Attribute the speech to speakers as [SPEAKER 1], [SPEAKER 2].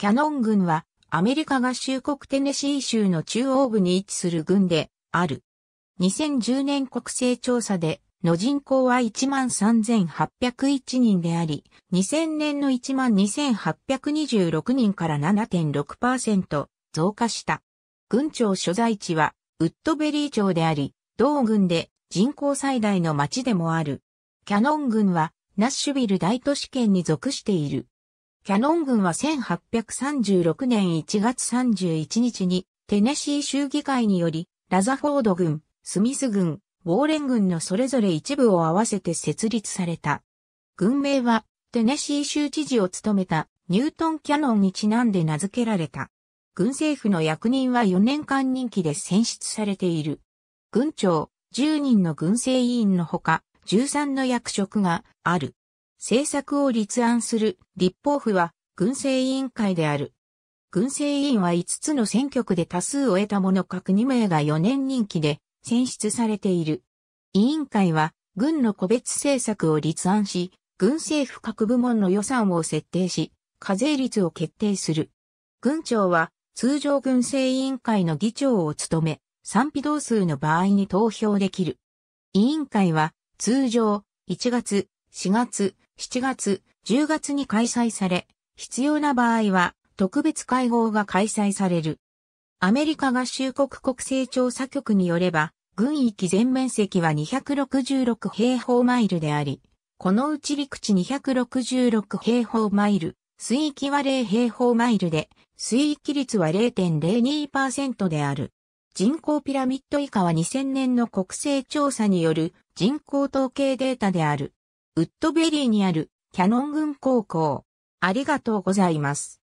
[SPEAKER 1] キャノン軍はアメリカ合衆国テネシー州の中央部に位置する軍である。2010年国勢調査での人口は13,801人であり、2000年の12,826人から7.6%増加した。軍庁所在地はウッドベリー町であり、同軍で人口最大の町でもある。キャノン軍はナッシュビル大都市圏に属している。キャノン軍は1836年1月31日にテネシー州議会によりラザフォード軍、スミス軍、ウォーレン軍のそれぞれ一部を合わせて設立された。軍名はテネシー州知事を務めたニュートン・キャノンにちなんで名付けられた。軍政府の役人は4年間任期で選出されている。軍長、10人の軍政委員のほか、13の役職がある。政策を立案する立法府は軍政委員会である。軍政委員は5つの選挙区で多数を得た者各2名が4年任期で選出されている。委員会は軍の個別政策を立案し、軍政府各部門の予算を設定し、課税率を決定する。軍長は通常軍政委員会の議長を務め、賛否同数の場合に投票できる。委員会は通常1月、4月、7月、10月に開催され、必要な場合は特別会合が開催される。アメリカ合衆国国勢調査局によれば、軍域全面積は266平方マイルであり、このうち陸地266平方マイル、水域は0平方マイルで、水域率は0.02%である。人口ピラミッド以下は2000年の国勢調査による人口統計データである。ウッドベリーにあるキャノン軍高校。ありがとうございます。